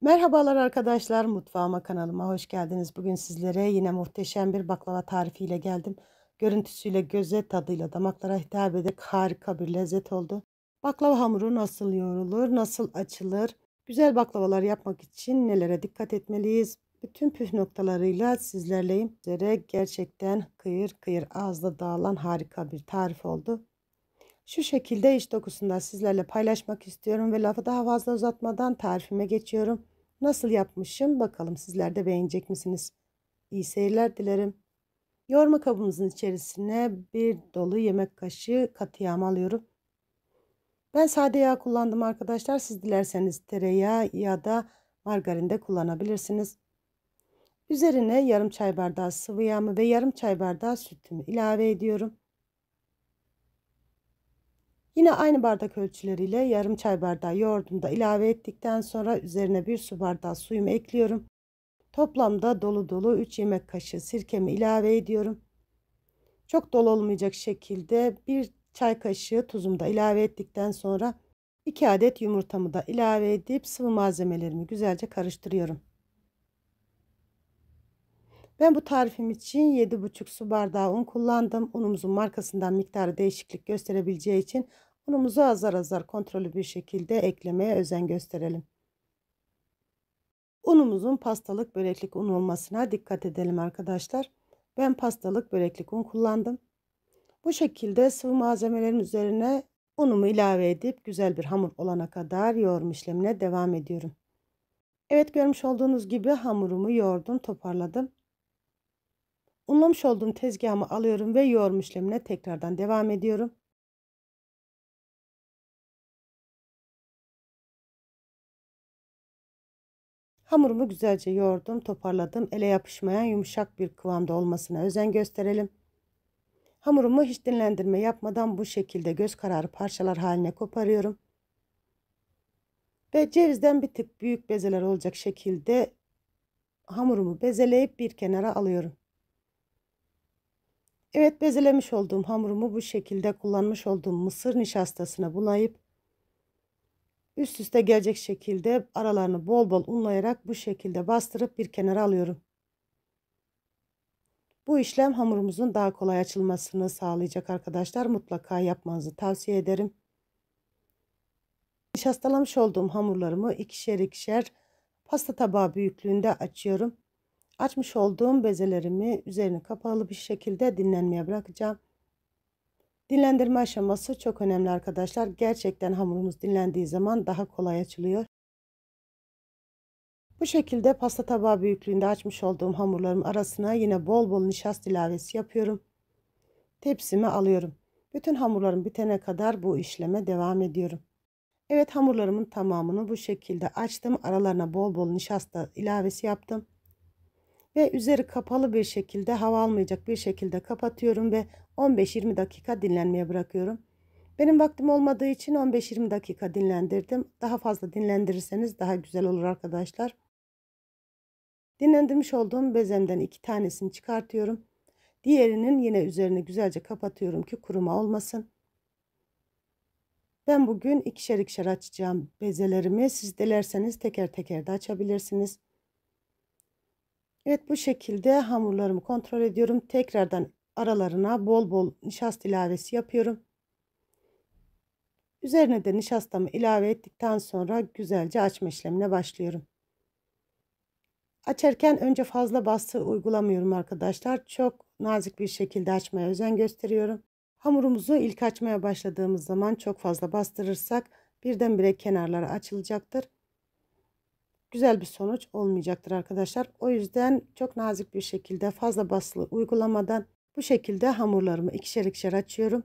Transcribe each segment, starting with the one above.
Merhabalar arkadaşlar mutfağıma kanalıma hoş geldiniz. Bugün sizlere yine muhteşem bir baklava tarifiyle geldim. Görüntüsüyle göze tadıyla damaklara hitap edip harika bir lezzet oldu. Baklava hamuru nasıl yoğrulur, nasıl açılır? Güzel baklavalar yapmak için nelere dikkat etmeliyiz? Bütün püf noktalarıyla sizlerleyim. Gerçekten kıyır kıyır ağızda dağılan harika bir tarif oldu. Şu şekilde iç dokusunda sizlerle paylaşmak istiyorum ve lafı daha fazla uzatmadan tarifime geçiyorum. Nasıl yapmışım bakalım sizler de beğenecek misiniz? İyi seyirler dilerim. Yoğurma kabımızın içerisine bir dolu yemek kaşığı katı yağ alıyorum. Ben sade yağ kullandım arkadaşlar. Siz dilerseniz tereyağı ya da margarin de kullanabilirsiniz. Üzerine yarım çay bardağı sıvı yağımı ve yarım çay bardağı sütümü ilave ediyorum. Yine aynı bardak ölçüleriyle yarım çay bardağı yoğurdumu da ilave ettikten sonra üzerine bir su bardağı suyumu ekliyorum. Toplamda dolu dolu 3 yemek kaşığı sirkemi ilave ediyorum. Çok dolu olmayacak şekilde bir çay kaşığı tuzumu da ilave ettikten sonra 2 adet yumurtamı da ilave edip sıvı malzemelerimi güzelce karıştırıyorum. Ben bu tarifim için 7,5 su bardağı un kullandım. Unumuzun markasından miktarı değişiklik gösterebileceği için unumuzu azar azar kontrollü bir şekilde eklemeye özen gösterelim. Unumuzun pastalık böreklik un olmasına dikkat edelim arkadaşlar. Ben pastalık böreklik un kullandım. Bu şekilde sıvı malzemelerin üzerine unumu ilave edip güzel bir hamur olana kadar yoğurma işlemine devam ediyorum. Evet görmüş olduğunuz gibi hamurumu yoğurdum toparladım. Unlamış olduğum tezgahımı alıyorum ve yoğurma işlemine tekrardan devam ediyorum. Hamurumu güzelce yoğurdum, toparladım. Ele yapışmayan yumuşak bir kıvamda olmasına özen gösterelim. Hamurumu hiç dinlendirme yapmadan bu şekilde göz kararı parçalar haline koparıyorum. Ve cevizden bir tık büyük bezeler olacak şekilde hamurumu bezeleyip bir kenara alıyorum. Evet bezelemiş olduğum hamurumu bu şekilde kullanmış olduğum mısır nişastasına bulayıp üst üste gelecek şekilde aralarını bol bol unlayarak bu şekilde bastırıp bir kenara alıyorum. Bu işlem hamurumuzun daha kolay açılmasını sağlayacak arkadaşlar. Mutlaka yapmanızı tavsiye ederim. Nişastalamış olduğum hamurlarımı ikişer ikişer pasta tabağı büyüklüğünde açıyorum. Açmış olduğum bezelerimi üzerine kapalı bir şekilde dinlenmeye bırakacağım. Dinlendirme aşaması çok önemli arkadaşlar. Gerçekten hamurumuz dinlendiği zaman daha kolay açılıyor. Bu şekilde pasta tabağı büyüklüğünde açmış olduğum hamurlarım arasına yine bol bol nişasta ilavesi yapıyorum. Tepsime alıyorum. Bütün hamurlarım bitene kadar bu işleme devam ediyorum. Evet hamurlarımın tamamını bu şekilde açtım. Aralarına bol bol nişasta ilavesi yaptım ve üzeri kapalı bir şekilde hava almayacak bir şekilde kapatıyorum ve 15-20 dakika dinlenmeye bırakıyorum. Benim vaktim olmadığı için 15-20 dakika dinlendirdim. Daha fazla dinlendirirseniz daha güzel olur arkadaşlar. Dinlendirmiş olduğum bezemden iki tanesini çıkartıyorum. Diğerinin yine üzerine güzelce kapatıyorum ki kuruma olmasın. Ben bugün ikişer ikişer açacağım bezelerimi. Siz dilerseniz teker teker de açabilirsiniz. Evet bu şekilde hamurlarımı kontrol ediyorum. Tekrardan aralarına bol bol nişasta ilavesi yapıyorum. Üzerine de nişastamı ilave ettikten sonra güzelce açma işlemine başlıyorum. Açarken önce fazla baskı uygulamıyorum arkadaşlar. Çok nazik bir şekilde açmaya özen gösteriyorum. Hamurumuzu ilk açmaya başladığımız zaman çok fazla bastırırsak birdenbire kenarları açılacaktır güzel bir sonuç olmayacaktır arkadaşlar. O yüzden çok nazik bir şekilde fazla baslı uygulamadan bu şekilde hamurlarımı ikişer ikişer açıyorum.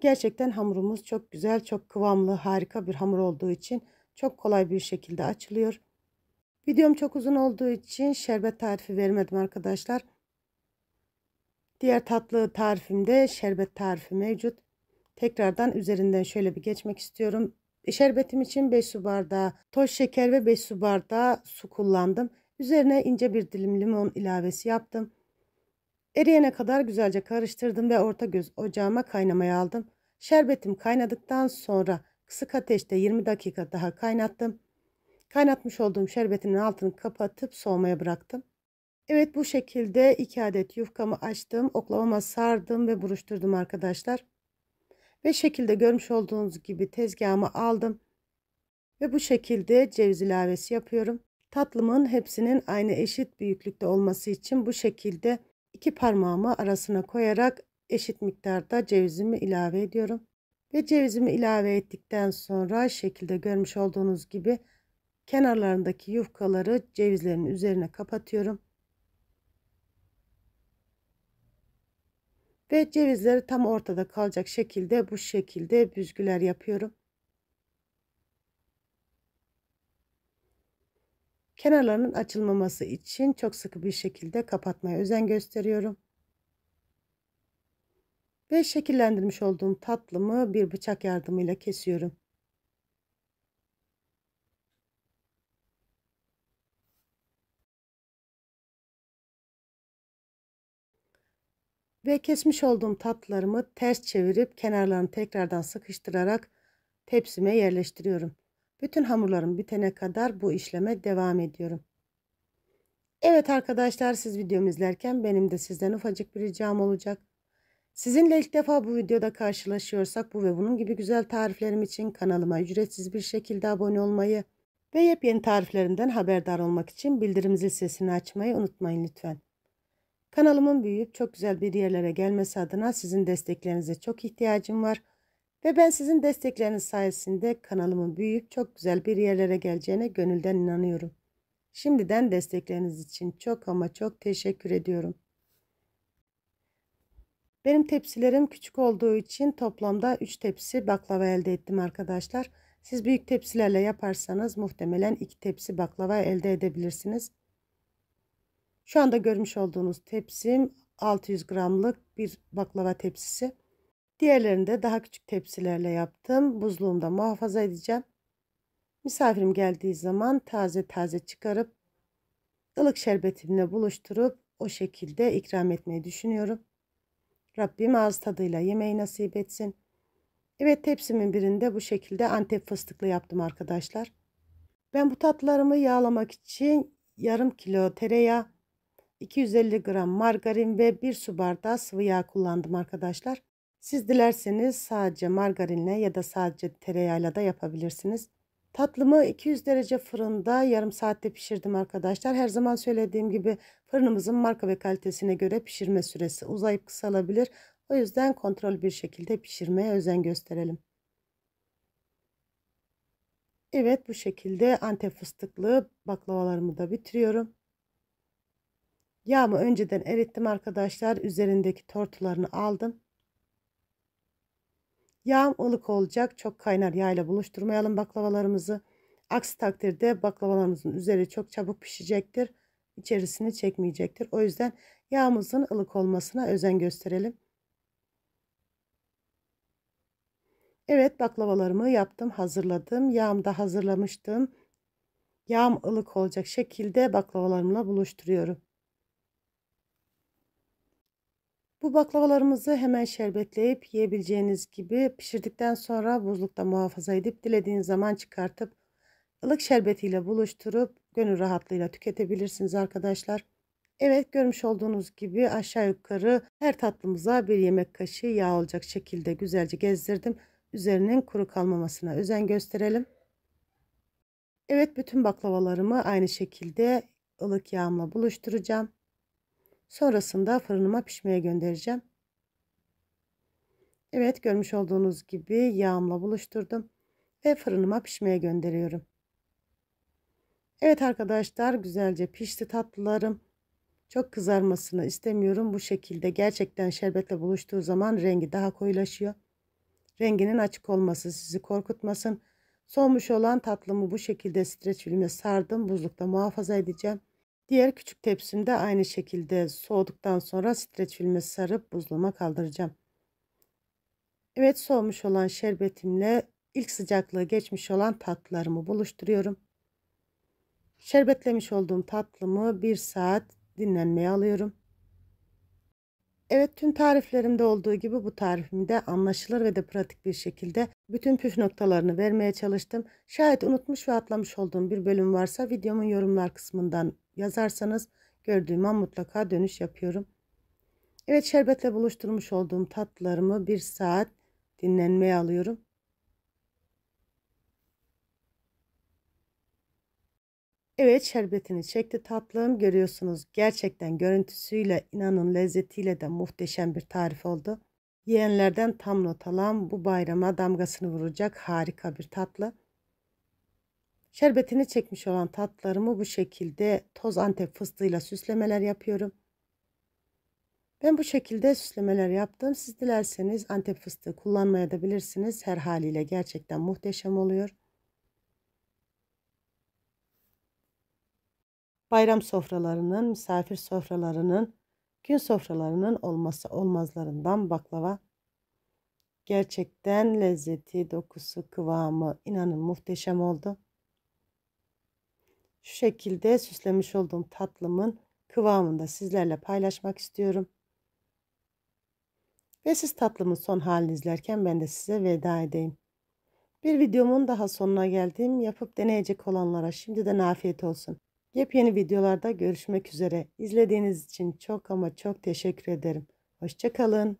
Gerçekten hamurumuz çok güzel, çok kıvamlı, harika bir hamur olduğu için çok kolay bir şekilde açılıyor. Videom çok uzun olduğu için şerbet tarifi vermedim arkadaşlar. Diğer tatlı tarifimde şerbet tarifi mevcut. Tekrardan üzerinden şöyle bir geçmek istiyorum. Şerbetim için 5 su bardağı toz şeker ve 5 su bardağı su kullandım. Üzerine ince bir dilim limon ilavesi yaptım. Eriyene kadar güzelce karıştırdım ve orta göz ocağıma kaynamaya aldım. Şerbetim kaynadıktan sonra kısık ateşte 20 dakika daha kaynattım. Kaynatmış olduğum şerbetimin altını kapatıp soğumaya bıraktım. Evet bu şekilde 2 adet yufkamı açtım. Oklavama sardım ve buruşturdum arkadaşlar. Ve şekilde görmüş olduğunuz gibi tezgahımı aldım. Ve bu şekilde ceviz ilavesi yapıyorum. Tatlımın hepsinin aynı eşit büyüklükte olması için bu şekilde iki parmağımı arasına koyarak eşit miktarda cevizimi ilave ediyorum. Ve cevizimi ilave ettikten sonra şekilde görmüş olduğunuz gibi kenarlarındaki yufkaları cevizlerin üzerine kapatıyorum Ve cevizleri tam ortada kalacak şekilde bu şekilde büzgüler yapıyorum. Kenarlarının açılmaması için çok sıkı bir şekilde kapatmaya özen gösteriyorum. Ve şekillendirmiş olduğum tatlımı bir bıçak yardımıyla kesiyorum. Ve kesmiş olduğum tatlarımı ters çevirip kenarlarını tekrardan sıkıştırarak tepsime yerleştiriyorum. Bütün hamurlarım bitene kadar bu işleme devam ediyorum. Evet arkadaşlar siz videomu izlerken benim de sizden ufacık bir ricam olacak. Sizinle ilk defa bu videoda karşılaşıyorsak bu ve bunun gibi güzel tariflerim için kanalıma ücretsiz bir şekilde abone olmayı ve yepyeni tariflerimden haberdar olmak için bildirim zil sesini açmayı unutmayın lütfen. Kanalımın büyüyüp çok güzel bir yerlere gelmesi adına sizin desteklerinize çok ihtiyacım var. Ve ben sizin destekleriniz sayesinde kanalımın büyüyüp çok güzel bir yerlere geleceğine gönülden inanıyorum. Şimdiden destekleriniz için çok ama çok teşekkür ediyorum. Benim tepsilerim küçük olduğu için toplamda 3 tepsi baklava elde ettim arkadaşlar. Siz büyük tepsilerle yaparsanız muhtemelen 2 tepsi baklava elde edebilirsiniz. Şu anda görmüş olduğunuz tepsim 600 gramlık bir baklava tepsisi. Diğerlerini de daha küçük tepsilerle yaptım. Buzluğumda muhafaza edeceğim. Misafirim geldiği zaman taze taze çıkarıp ılık şerbetimle buluşturup o şekilde ikram etmeyi düşünüyorum. Rabbim ağız tadıyla yemeği nasip etsin. Evet tepsimin birinde bu şekilde antep fıstıklı yaptım arkadaşlar. Ben bu tatlarımı yağlamak için yarım kilo tereyağı, 250 gram margarin ve 1 su bardağı sıvı yağ kullandım arkadaşlar. Siz dilerseniz sadece margarinle ya da sadece tereyağıyla da yapabilirsiniz. Tatlımı 200 derece fırında yarım saatte pişirdim arkadaşlar. Her zaman söylediğim gibi fırınımızın marka ve kalitesine göre pişirme süresi uzayıp kısalabilir. O yüzden kontrol bir şekilde pişirmeye özen gösterelim. Evet bu şekilde antep fıstıklı baklavalarımı da bitiriyorum. Yağımı önceden erittim arkadaşlar. Üzerindeki tortularını aldım. Yağım ılık olacak. Çok kaynar yağla buluşturmayalım baklavalarımızı. Aksi takdirde baklavalarımızın üzeri çok çabuk pişecektir. İçerisini çekmeyecektir. O yüzden yağımızın ılık olmasına özen gösterelim. Evet baklavalarımı yaptım hazırladım. Yağım da hazırlamıştım. Yağım ılık olacak şekilde baklavalarımla buluşturuyorum. Bu baklavalarımızı hemen şerbetleyip yiyebileceğiniz gibi pişirdikten sonra buzlukta muhafaza edip dilediğiniz zaman çıkartıp ılık şerbetiyle buluşturup gönül rahatlığıyla tüketebilirsiniz arkadaşlar. Evet görmüş olduğunuz gibi aşağı yukarı her tatlımıza bir yemek kaşığı yağ olacak şekilde güzelce gezdirdim. Üzerinin kuru kalmamasına özen gösterelim. Evet bütün baklavalarımı aynı şekilde ılık yağımla buluşturacağım. Sonrasında fırınıma pişmeye göndereceğim. Evet görmüş olduğunuz gibi yağımla buluşturdum ve fırınıma pişmeye gönderiyorum. Evet arkadaşlar güzelce pişti tatlılarım. Çok kızarmasını istemiyorum. Bu şekilde gerçekten şerbetle buluştuğu zaman rengi daha koyulaşıyor. Renginin açık olması sizi korkutmasın. Soğumuş olan tatlımı bu şekilde streç filme sardım. Buzlukta muhafaza edeceğim. Diğer küçük tepsimde aynı şekilde soğuduktan sonra streç filme sarıp buzluğuma kaldıracağım. Evet soğumuş olan şerbetimle ilk sıcaklığı geçmiş olan tatlılarımı buluşturuyorum. Şerbetlemiş olduğum tatlımı bir saat dinlenmeye alıyorum. Evet tüm tariflerimde olduğu gibi bu tarifimi de anlaşılır ve de pratik bir şekilde bütün püf noktalarını vermeye çalıştım. Şayet unutmuş ve atlamış olduğum bir bölüm varsa videomun yorumlar kısmından yazarsanız gördüğüm an mutlaka dönüş yapıyorum. Evet şerbetle buluşturmuş olduğum tatlılarımı bir saat dinlenmeye alıyorum. Evet şerbetini çekti tatlım görüyorsunuz gerçekten görüntüsüyle inanın lezzetiyle de muhteşem bir tarif oldu. Yiyenlerden tam not alan bu bayrama damgasını vuracak harika bir tatlı. Şerbetini çekmiş olan tatlarımı bu şekilde toz antep fıstığıyla süslemeler yapıyorum. Ben bu şekilde süslemeler yaptım. Siz dilerseniz antep fıstığı kullanmaya da bilirsiniz. Her haliyle gerçekten muhteşem oluyor. Bayram sofralarının, misafir sofralarının Gün sofralarının olması olmazlarından baklava. Gerçekten lezzeti, dokusu, kıvamı inanın muhteşem oldu. Şu şekilde süslemiş olduğum tatlımın kıvamını da sizlerle paylaşmak istiyorum. Ve siz tatlımın son halini izlerken ben de size veda edeyim. Bir videomun daha sonuna geldim. Yapıp deneyecek olanlara şimdiden afiyet olsun. Yepyeni videolarda görüşmek üzere. İzlediğiniz için çok ama çok teşekkür ederim. Hoşçakalın.